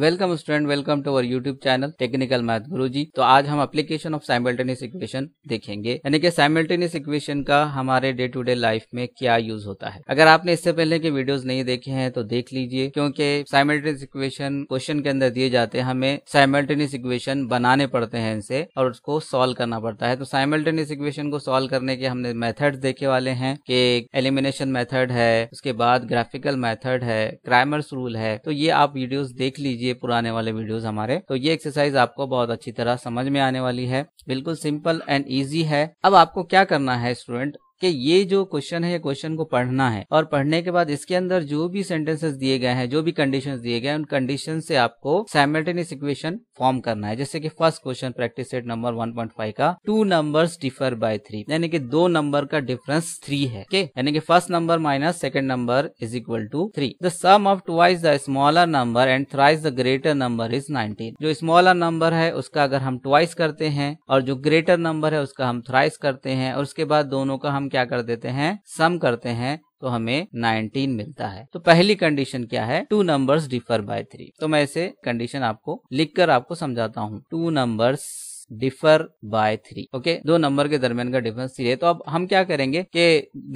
Welcome student welcome to our YouTube channel technical math Guruji तो आज हम एप्लीकेशन ऑफ साइमल्टेनियस इक्वेशन देखेंगे यानी कि साइमल्टेनियस इक्वेशन का हमारे डे टू डे लाइफ में क्या यूज होता है अगर आपने इससे पहले के वीडियोस नहीं देखे हैं तो देख लीजिए क्योंकि साइमल्टेनियस इक्वेशन क्वेश्चन के अंदर दिए जाते हैं हमें साइमल्टेनियस इक्वेशन बनाने पड़ते हैं इनसे और उसको सोल्व करना पड़ता है तो साइमल्टेनियस इक्वेशन को सोल्व करने के हमने मेथड देखे वाले हैं कि एलिमिनेशन मेथड है उसके बाद ग्राफिकल मेथड है क्राइमर्स रूल है तो ये आप वीडियोज देख लीजिए ये पुराने वाले वीडियोस हमारे तो ये एक्सरसाइज आपको बहुत अच्छी तरह समझ में आने वाली है बिल्कुल सिंपल एंड ईजी है अब आपको क्या करना है स्टूडेंट कि ये जो क्वेश्चन है क्वेश्चन को पढ़ना है और पढ़ने के बाद इसके अंदर जो भी सेंटेंसेस दिए गए हैं जो भी कंडीशन दिए गए उन कंडीशन से आपको साइमल्टेनियस इक्वेशन फॉर्म करना है जैसे कि first question practice set number 1.5 का two number differ by three यानी कि दो नंबर का डिफरेंस थ्री है यानी कि first number minus second number is equal to three the sum of twice the smaller number and thrice the greater number is nineteen जो smaller number है उसका अगर हम ट्वाइस करते हैं और जो ग्रेटर नंबर है उसका हम थ्राइस करते हैं और उसके बाद दोनों का हम क्या कर देते हैं सम करते हैं तो हमें 19 मिलता है तो पहली कंडीशन क्या है two numbers differ by three तो मैं इसे कंडीशन आपको लिखकर आपको समझाता हूँ two numbers differ by three okay दो नंबर के दरमियान का डिफरेंस थ्री है तो अब हम क्या करेंगे कि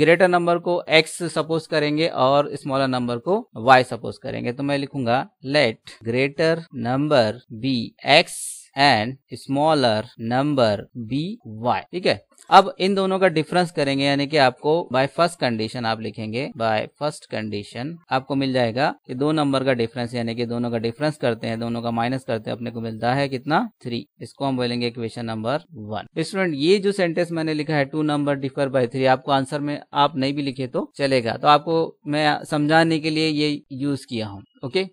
ग्रेटर नंबर को एक्स सपोज करेंगे और स्मॉलर नंबर को वाई सपोज करेंगे तो मैं लिखूंगा let greater number be X and smaller number be Y ठीक है अब इन दोनों का डिफरेंस करेंगे यानी कि आपको बाय फर्स्ट कंडीशन आप लिखेंगे बाय फर्स्ट कंडीशन आपको मिल जाएगा कि दो नंबर का डिफरेंस यानी कि दोनों का डिफरेंस करते हैं दोनों का माइनस करते हैं अपने को मिलता है कितना थ्री इसको हम बोलेंगे इक्वेशन नंबर वन स्टूडेंट ये जो सेंटेंस मैंने लिखा है two number differ by three आपको आंसर में आप नहीं भी लिखे तो चलेगा तो आपको मैं समझाने के लिए ये यूज किया हूँ okay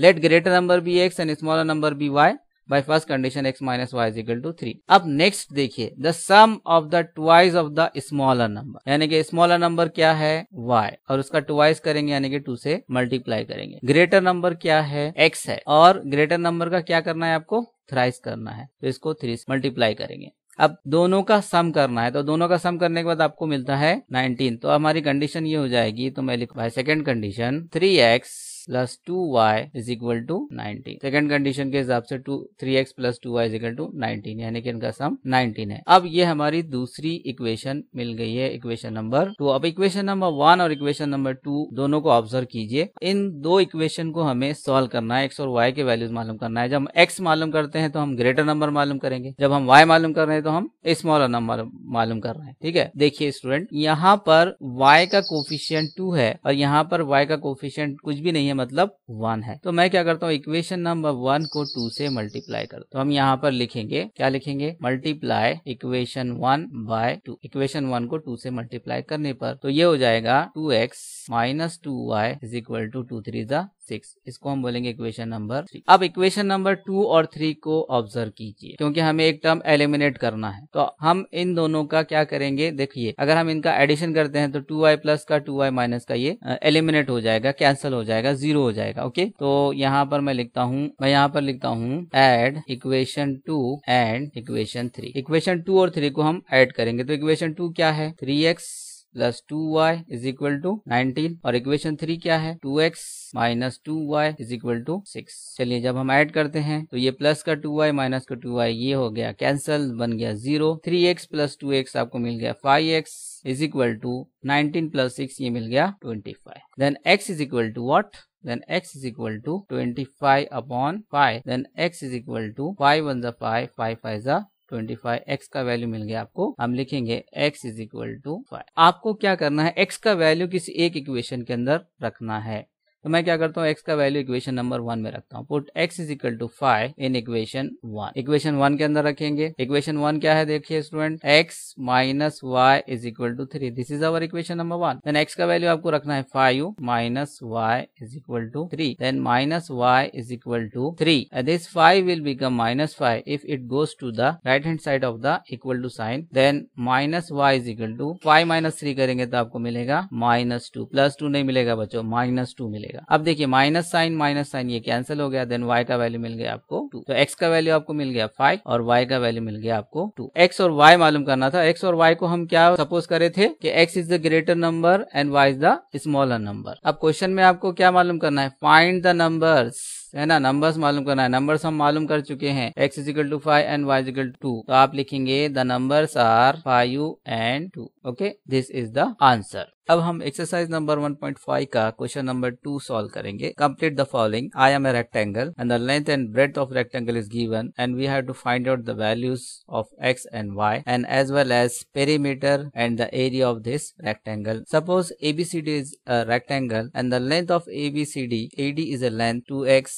let greater number be X and smaller number be Y by first condition X minus Y is equal to three अब नेक्स्ट देखिए the sum of the twice of the smaller number यानी कि smaller number क्या है Y और उसका twice करेंगे यानी कि टू से मल्टीप्लाई करेंगे ग्रेटर नंबर क्या है एक्स है और ग्रेटर नंबर का क्या करना है आपको थ्राइस करना है तो इसको थ्री से मल्टीप्लाई करेंगे अब दोनों का सम करना है तो दोनों का सम करने के बाद आपको मिलता है 19 तो हमारी कंडीशन ये हो जाएगी तो मैं लिखवाई second condition 3x X plus two Y is equal to nineteen second condition के हिसाब से two three X plus two Y is equal to nineteen यानी कि इनका सम नाइनटीन है अब ये हमारी दूसरी इक्वेशन मिल गई है इक्वेशन नंबर टू अब इक्वेशन नंबर वन और इक्वेशन नंबर टू दोनों को ऑब्जर्व कीजिए इन दो इक्वेशन को हमें सोल्व करना है एक्स और वाई के वैल्यूज मालूम करना है जब हम एक्स मालूम करते हैं तो हम ग्रेटर नंबर मालूम करेंगे जब हम वाई मालूम कर रहे हैं तो हम स्मॉलर नंबर मालूम कर रहे हैं ठीक है देखिए स्टूडेंट यहाँ पर वाई का कोफिशियंट टू है और यहाँ पर वाई का कोफिशियंट कुछ भी नहीं है मतलब वन है तो मैं क्या करता हूँ इक्वेशन नंबर वन को टू से मल्टीप्लाई करता तो हम यहाँ पर लिखेंगे क्या लिखेंगे multiply equation one by two equation one को टू से मल्टीप्लाई करने पर तो ये हो जाएगा two x minus two Y is equal to two three six इसको हम बोलेंगे इक्वेशन नंबर थ्री अब इक्वेशन नंबर टू और थ्री को ऑब्जर्व कीजिए क्योंकि हमें एक टर्म एलिमिनेट करना है तो हम इन दोनों का क्या करेंगे देखिए अगर हम इनका एडिशन करते हैं तो टू वाई प्लस का टू वाई माइनस का ये एलिमिनेट हो जाएगा कैंसिल हो जाएगा जीरो हो जाएगा ओके तो यहाँ पर मैं लिखता हूँ मैं यहाँ पर लिखता हूँ add equation two and equation three equation two और थ्री को हम एड करेंगे तो इक्वेशन टू क्या है three X plus two Y is equal to nineteen और इक्वेशन थ्री क्या है two x minus two Y is equal to six चलिए जब हम ऐड करते हैं तो ये प्लस का टू वाई माइनस का टू वाई ये हो गया कैंसल बन गया zero three X plus two X आपको मिल गया five X is equal to nineteen plus six ये मिल गया twenty five then X is equal to what then X is equal to twenty five upon five then X is equal to five one जा five five five जा twenty five X का value मिल गया आपको हम लिखेंगे X is equal to five आपको क्या करना है एक्स का वैल्यू किसी एक इक्वेशन के अंदर रखना है तो मैं क्या करता हूँ एक्स का वैल्यू इक्वेशन नंबर वन में रखता हूँ put x is equal to five in equation one equation one के अंदर रखेंगे इक्वेशन वन क्या है देखिए student x minus y is equal to three this is our equation number one then x का वैल्यू आपको रखना है five minus y is equal to three then minus y is equal to three this five will become minus five if it goes to the right hand side of the equal to sign then minus y is equal to five minus three करेंगे तो आपको मिलेगा minus two plus two नहीं मिलेगा बच्चों minus two मिलेगा जाएगा अब देखिए माइनस साइन माइनस साइन ये कैंसिल हो गया देन वाई का वैल्यू मिल गया आपको टू तो एक्स का वैल्यू आपको मिल गया फाइव और वाई का वैल्यू मिल गया आपको टू एक्स और वाई मालूम करना था एक्स और वाई को हम क्या सपोज करे थे कि x is the greater number and y is the smaller number अब क्वेश्चन में आपको क्या मालूम करना है फाइंड द नंबर्स है ना नंबर्स मालूम करना है नंबर्स हम मालूम कर चुके हैं x is equal to five and y is equal to तो आप लिखेंगे the number are five and two okay this is the answer अब हम एक्सरसाइज नंबर 1.5 का क्वेश्चन नंबर टू सॉल्व करेंगे complete the following I am a rectangle and the length and breadth of rectangle is given and we have to find out the values of x and y and as well as perimeter and the area of this rectangle suppose ABCD is a rectangle and the length of ABCD AD is a length two x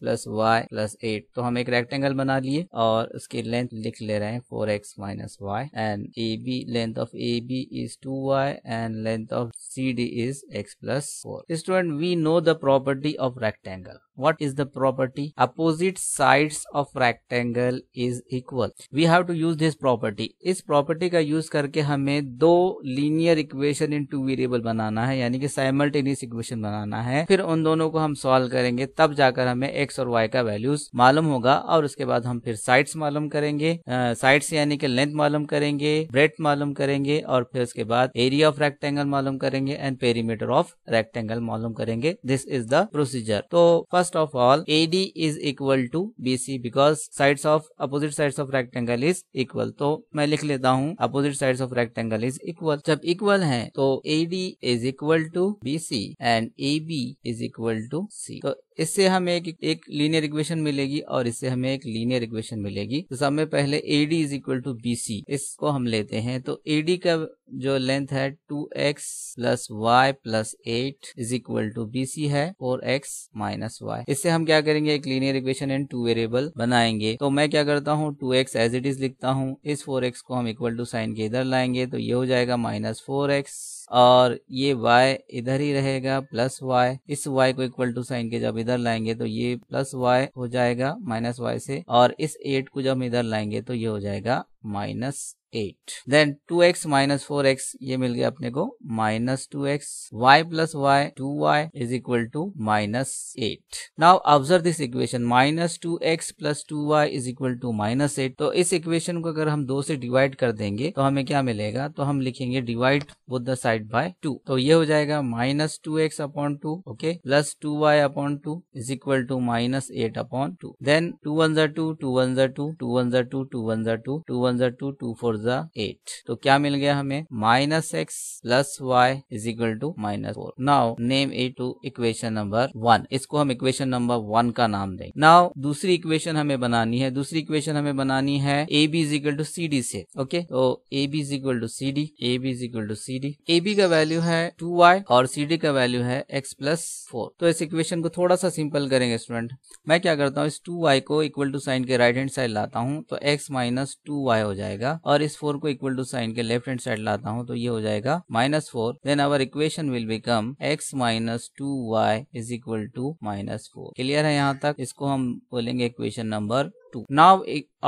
plus y plus eight तो हम एक rectangle बना लिए और उसकी length लिख ले रहे हैं four x minus y and A B length of A B is two y and length of C D is x plus four student we know the property of rectangle what is the property opposite side of rectangle is equal we have to use this property इस property का use करके हमें दो linear equation in two variable बनाना है यानी कि simultaneous equation बनाना है फिर उन दोनों को हम सोल्व करेंगे तब जाकर हमें एक्स और वाई का वैल्यूज मालूम होगा और उसके बाद हम फिर साइड्स मालूम करेंगे साइड्स यानी कि लेंथ मालूम करेंगे ब्रेथ मालूम करेंगे और फिर उसके बाद एरिया ऑफ रेक्टेंगल मालूम करेंगे एंड पेरीमीटर ऑफ रेक्टेंगल मालूम करेंगे दिस इज द प्रोसीजर तो first of all A D is equal to B C because sides of opposite sides of rectangle is equal तो मैं लिख लेता हूँ opposite sides of rectangle is equal जब equal है तो A D is equal to B C and A B is equal to C तो इससे हमें एक एक लीनियर इक्वेशन मिलेगी और इससे हमें एक लीनियर इक्वेशन मिलेगी तो में पहले A D is equal to B C इसको हम लेते हैं तो ए डी का जो लेंथ है two x plus y plus eight is equal to B C है फोर एक्स माइनस वाई इससे हम क्या करेंगे एक linear equation and two variable बनाएंगे तो मैं क्या करता हूँ two x as it is लिखता हूँ इस फोर एक्स को हम इक्वल टू साइन के इधर लाएंगे तो ये हो जाएगा माइनस फोर एक्स और ये y इधर ही रहेगा प्लस y इस y को इक्वल टू साइन के जब इधर लाएंगे तो ये प्लस y हो जाएगा माइनस y से और इस एट को जब इधर लाएंगे तो ये हो जाएगा minus eight then two x minus four x ये मिल गया अपने को minus two x y plus y two Y is equal to minus eight now observe this equation minus two x plus two Y is equal to minus eight तो इस equation को अगर हम दो से डिवाइड कर देंगे तो हमें क्या मिलेगा तो हम लिखेंगे divide both the side by two तो ये हो जाएगा minus two x upon two okay plus two y upon two is equal to minus eight upon two then two one जर टू टू वन जर टू टू वन जर two two one जर two two one जर two two four four eight तो क्या मिल गया हमें minus x plus y is equal to minus four now name a to equation number one इसको हम इक्वेशन नंबर वन का नाम देंगे नाउ दूसरी इक्वेशन हमें बनानी है दूसरी इक्वेशन हमें बनानी है A B is equal to C D से ओके तो A B is equal to C D A B is equal to C D A B का वैल्यू है टू वाई और सी डी का वैल्यू है एक्स प्लस फोर तो इस equation को थोड़ा सा सिंपल करेंगे स्टूडेंट मैं क्या करता हूँ इस टू वाई को इक्वल टू साइन के राइट हैंड साइड लाता हूँ तो एक्स माइनस टू वाई हो जाएगा और इस फोर को इक्वल टू साइन के लेफ्ट हैंड साइड लाता हूँ तो ये हो जाएगा minus four then our equation will become x minus two Y is equal to minus four clear है यहाँ तक इसको हम बोलेंगे equation number two Now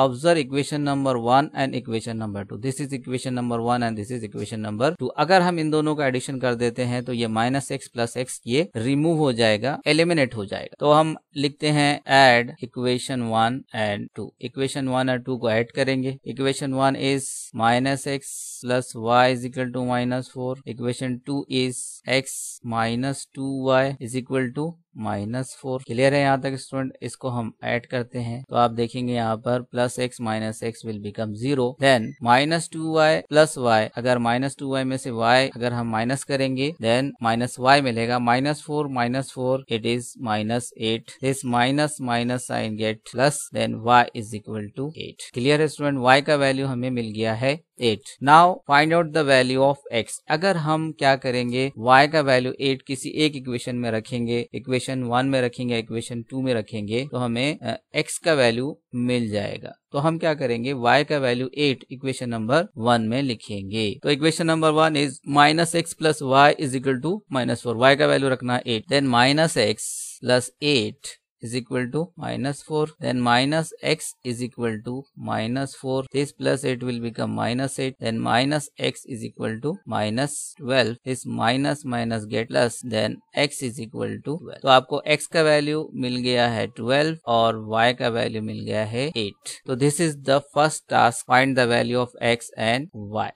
observe equation number one and equation number two this is equation number 1 and this is equation number 2. अगर हम इन दोनों का एडिशन कर देते हैं तो ये माइनस एक्स प्लस एक्स ये रिमूव हो जाएगा एलिमिनेट हो जाएगा तो हम लिखते हैं add equation one and two equation one and two को एड करेंगे equation one is minus x plus y is equal to minus four equation two is x minus two Y is equal to minus four clear है यहाँ तक student इसको हम add करते हैं तो आप देखेंगे यहाँ पर plus x minus x will become zero then minus two Y plus y अगर माइनस टू वाई में से वाई अगर हम माइनस करेंगे देन माइनस वाई मिलेगा minus four minus four it is minus eight this minus minus sign get plus then y is equal to eight clear है student y का value हमें मिल गया है eight now find out the value of x अगर हम क्या करेंगे वाई का वैल्यू एट किसी एक इक्वेशन में रखेंगे इक्वेशन वन में रखेंगे इक्वेशन टू में रखेंगे तो हमें एक्स का वैल्यू मिल जाएगा तो हम क्या करेंगे y का वैल्यू 8 इक्वेशन नंबर वन में लिखेंगे तो equation number one is minus x plus y is equal to minus four y का वैल्यू रखना 8 then minus x plus eight is equal to minus 4 then minus x is equal to minus 4 this plus 8 will become minus 8 then minus x is equal to minus 12 this minus minus get plus then x is equal to 12 तो आपको x का value मिल गया है 12 और y का value मिल गया है 8 तो this is the first task find the value of x and y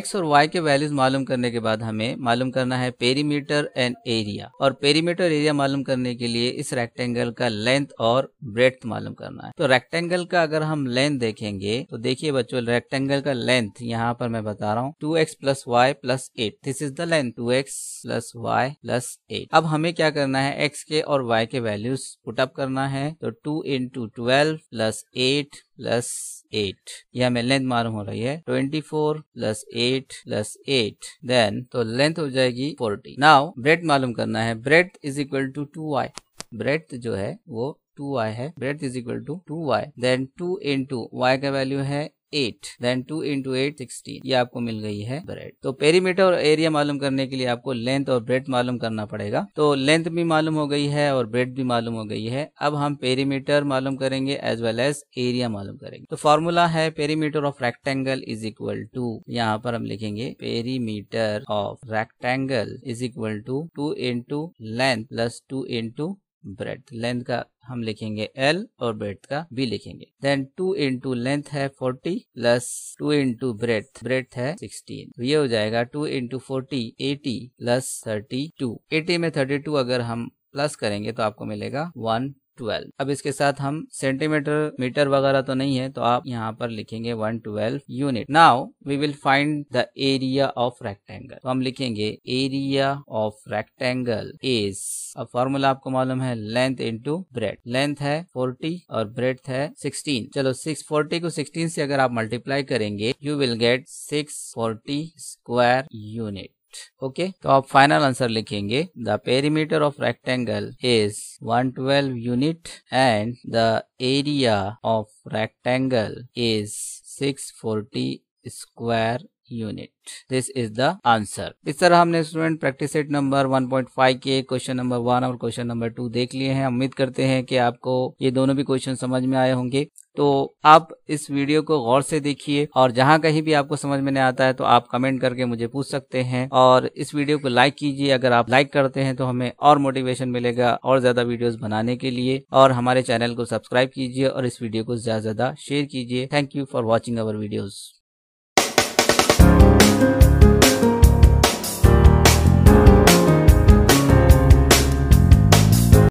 x और y के वैल्यूज मालूम करने के बाद हमें मालूम करना है पेरीमीटर एंड एरिया और पेरीमीटर एरिया मालूम करने के लिए इस रेक्टेंगल का लेंथ और ब्रेथ मालूम करना है तो रेक्टेंगल का अगर हम लेंथ देखेंगे तो देखिए बच्चों रेक्टेंगल का लेंथ यहाँ पर मैं बता रहा हूँ two x plus y plus eight this is the length two x plus y plus eight अब हमें क्या करना है एक्स के और वाई के वैल्यूज पुटअप करना है तो two into twelve plus eight plus eight यह हमें लेंथ मालूम हो रही है twenty four plus eight plus eight then तो लेंथ हो जाएगी फोर्टी नाउ ब्रेड मालूम करना है breadth is equal to two y breadth जो है वो टू वाई है breadth is equal to two y then two into y का वैल्यू है eight then two into eight sixteen ये आपको मिल गई है ब्रेड तो पेरीमीटर और एरिया मालूम करने के लिए आपको लेंथ और ब्रेड मालूम करना पड़ेगा तो लेंथ भी मालूम हो गई है और ब्रेड भी मालूम हो गई है अब हम पेरीमीटर मालूम करेंगे एज वेल एज एरिया मालूम करेंगे तो फॉर्मूला है perimeter of rectangle is equal to यहाँ पर हम लिखेंगे perimeter of rectangle is equal to two into length plus two into breadth length का हम लिखेंगे एल और ब्रेथ का बी लिखेंगे देन टू इंटू लेंथ है forty plus two into breadth breadth है सिक्सटीन तो ये हो जाएगा two into forty eighty plus thirty two eighty में थर्टी टू अगर हम प्लस करेंगे तो आपको मिलेगा वन ट्वेल्व अब इसके साथ हम सेंटीमीटर मीटर वगैरह तो नहीं है तो आप यहाँ पर लिखेंगे one twelve unit now we will find the area of rectangle हम लिखेंगे एरिया ऑफ रेक्टेंगल इज अब फॉर्मूला आपको मालूम है लेंथ इंटू ब्रेड लेंथ है 40 और ब्रेथ है 16 चलो 640 को 16 से अगर आप मल्टीप्लाई करेंगे you will get 640 square unit okay तो आप फाइनल आंसर लिखेंगे the perimeter of rectangle is 112 unit and the area of rectangle is 640 square unit this is the answer इस तरह हमने स्टूडेंट प्रैक्टिस सेट नंबर 1.5 के question number one और question number two देख लिए हैं उम्मीद करते हैं कि आपको ये दोनों भी क्वेश्चन समझ में आए होंगे तो आप इस वीडियो को गौर से देखिए और जहां कहीं भी आपको समझ में नहीं आता है तो आप कमेंट करके मुझे पूछ सकते हैं और इस वीडियो को लाइक कीजिए अगर आप लाइक करते हैं तो हमें और मोटिवेशन मिलेगा और ज्यादा वीडियोस बनाने के लिए और हमारे चैनल को सब्सक्राइब कीजिए और इस वीडियो को ज्यादा ज्यादा शेयर कीजिए thank you for watching our videos